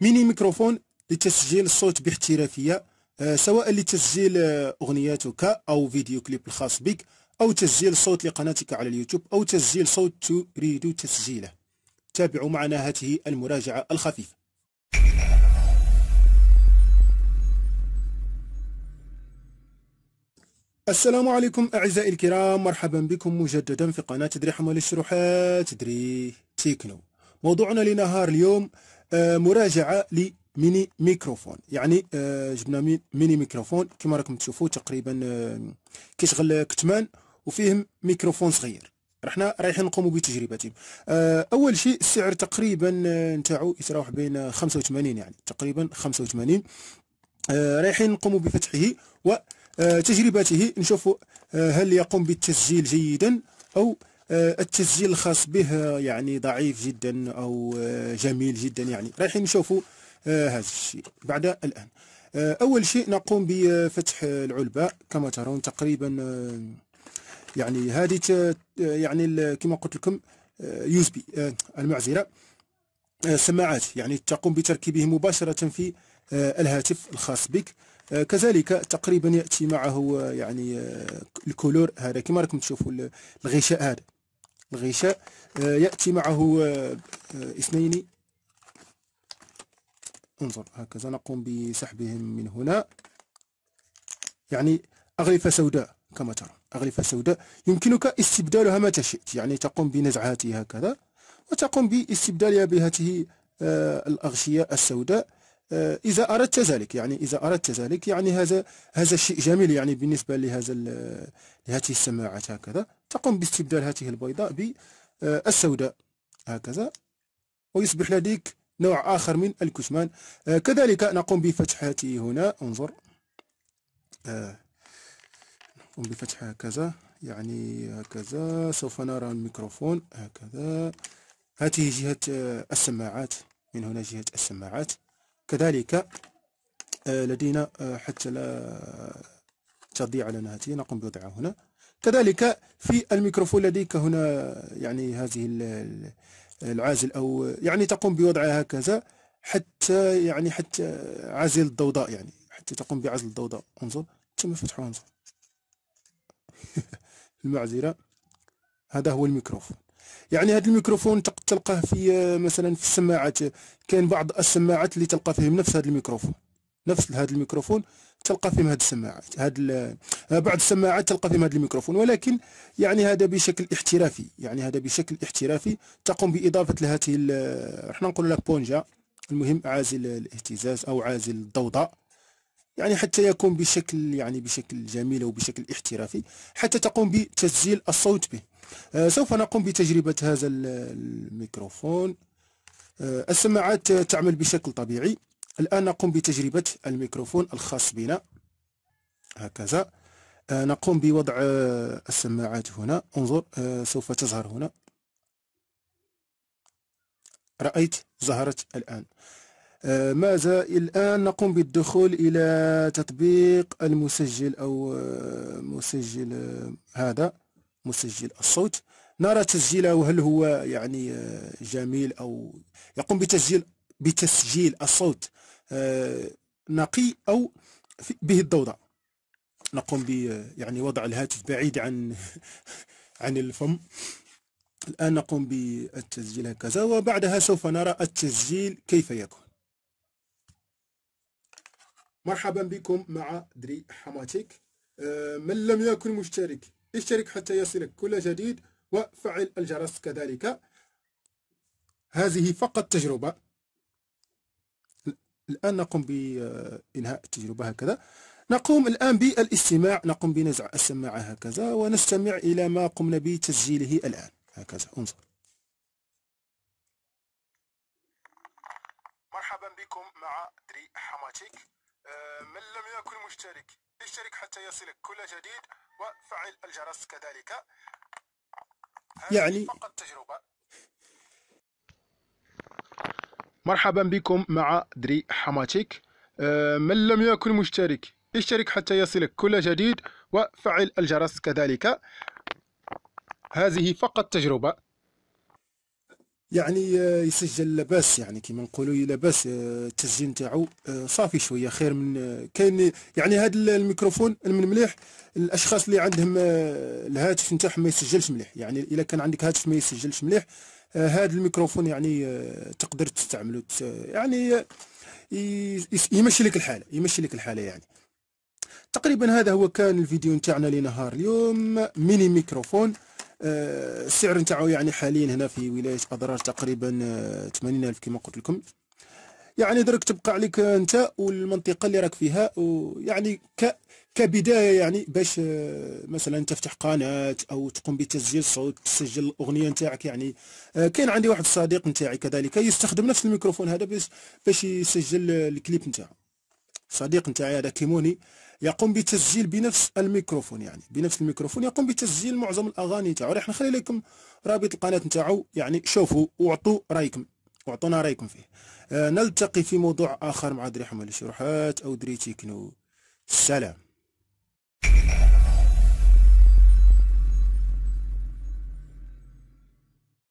ميني ميكروفون لتسجيل الصوت باحترافية آه، سواء لتسجيل آه، أغنياتك أو فيديو كليب الخاص بك أو تسجيل صوت لقناتك على اليوتيوب أو تسجيل صوت تريد تسجيله تابعوا معنا هذه المراجعة الخفيفة السلام عليكم أعزائي الكرام مرحبا بكم مجددا في قناة تدري حمل الشروحات تدري تيكنو موضوعنا لنهار اليوم آه، مراجعه لميني ميكروفون يعني آه، جبنا ميني ميكروفون كما راكم تشوفوا تقريبا آه، كيشغل كتمان وفيهم ميكروفون صغير رحنا رايحين نقوموا بتجربتهم اول شيء السعر تقريبا نتاعو يتراوح بين 85 يعني تقريبا 85 رايحين نقوموا بفتحه وتجربته نشوفوا هل يقوم بالتسجيل جيدا او آه، التسجيل الخاص به يعني ضعيف جدا او آه، جميل جدا يعني رايحين نشوفوا آه، هذا الشيء بعد الان اول شيء نقوم بفتح العلبه كما ترون تقريبا يعني هذه يعني كما قلت لكم اس بي المعذره سماعات يعني تقوم بتركيبه مباشره في الهاتف الخاص بك كذلك تقريبا ياتي معه يعني الكولور هذا كما راكم تشوفوا الغشاء هذا الغشاء آه، يأتي معه آه، آه، اثنين انظر هكذا نقوم بسحبهم من هنا يعني أغلفة سوداء كما ترى أغلفة سوداء يمكنك استبدالها متى شئت يعني تقوم بنزعته هكذا وتقوم باستبدالها بهذه الأغشية السوداء آه، إذا أردت ذلك يعني إذا أردت ذلك يعني هذا هذا شيء جميل يعني بالنسبة لهذا لهذه السماعات هكذا تقوم باستبدال هذه البيضاء بالسوداء هكذا ويصبح لديك نوع آخر من الكتمان آه، كذلك نقوم بفتح هذه هنا انظر آه، نقوم بفتح هكذا يعني هكذا سوف نرى الميكروفون هكذا هذه جهة السماعات من هنا جهة السماعات كذلك آه، لدينا آه، حتى لا تضيع لنا هاته نقوم بوضعها هنا كذلك في الميكروفون لديك هنا يعني هذه العازل أو يعني تقوم بوضعها هكذا حتى يعني حتى عزل الضوضاء يعني حتى تقوم بعزل الضوضاء انظر تم فتحه انظر المعزرة هذا هو الميكروفون يعني هذا الميكروفون تلقاه في آه، مثلا في السماعات كاين بعض السماعات اللي تلقى فيهم نفس هذا الميكروفون نفس هذا الميكروفون تلقى فيهم هذه السماعات هذه آه، بعض السماعات تلقى فيهم هذا الميكروفون ولكن يعني هذا بشكل احترافي يعني هذا بشكل احترافي تقوم باضافه لهذه احنا آه، نقول لك بونجا المهم عازل الاهتزاز او عازل الضوضاء يعني حتى يكون بشكل يعني بشكل جميل وبشكل احترافي حتى تقوم بتسجيل الصوت به أه، سوف نقوم بتجربة هذا الميكروفون أه، السماعات تعمل بشكل طبيعي الآن نقوم بتجربة الميكروفون الخاص بنا هكذا أه، نقوم بوضع السماعات هنا انظر سوف تظهر هنا رأيت ظهرت الآن ماذا الآن نقوم بالدخول إلى تطبيق المسجل أو مسجل هذا مسجل الصوت نرى تسجيله هل هو يعني آه، جميل أو يقوم بتسجيل بتسجيل الصوت آه، نقي أو به الضوضاء نقوم ب آه، يعني وضع الهاتف بعيد عن عن الفم الآن نقوم بالتسجيل هكذا وبعدها سوف نرى التسجيل كيف يكون مرحبا بكم مع دري حماتيك من لم يكن مشترك اشترك حتى يصلك كل جديد وفعل الجرس كذلك هذه فقط تجربة الآن نقوم بإنهاء التجربة هكذا نقوم الآن بالاستماع نقوم بنزع السماعة هكذا ونستمع إلى ما قمنا بتسجيله الآن هكذا انظر مرحبا بكم مع دري حماتيك آه، من لم يكن مشترك اشترك حتى يصلك كل جديد وفعل الجرس كذلك يعني فقط تجربة مرحبا بكم مع دري حماتيك أه، من لم يكن مشترك اشترك حتى يصلك كل جديد وفعل الجرس كذلك هذه فقط تجربة يعني آه، يسجل لاباس يعني كيما نقولوا لاباس آه، التسجيل نتاعو آه، صافي شويه خير من كاين يعني هذا الميكروفون من مليح الاشخاص اللي عندهم الهاتف نتاعهم ما يسجلش مليح يعني اذا كان عندك هاتف ما يسجلش مليح هذا الميكروفون يعني تقدر تستعمله يعني يمشي لك الحاله يمشي لك الحاله يعني تقريبا هذا هو كان الفيديو نتاعنا لنهار اليوم ميني ميكروفون آه، السعر نتاعو يعني حاليا هنا في ولايه اضرار تقريبا 80000 آه، كما قلت لكم يعني درك تبقى عليك انت والمنطقه اللي راك فيها ويعني ك كبدايه يعني باش آه، مثلا تفتح قناه او تقوم بتسجيل صوت تسجل الاغنيه نتاعك يعني كاين عندي واحد الصديق نتاعي كذلك يستخدم نفس الميكروفون هذا باش باش يسجل الكليب نتاعو صديق نتاعي هذا كيموني يقوم بتسجيل بنفس الميكروفون يعني بنفس الميكروفون يقوم بتسجيل معظم الاغاني نتاعو راح نخلي لكم رابط القناه نتاعو يعني شوفوا واعطوا رايكم واعطونا رايكم فيه آه نلتقي في موضوع اخر مع دري حمل الشروحات او دري تكنو سلام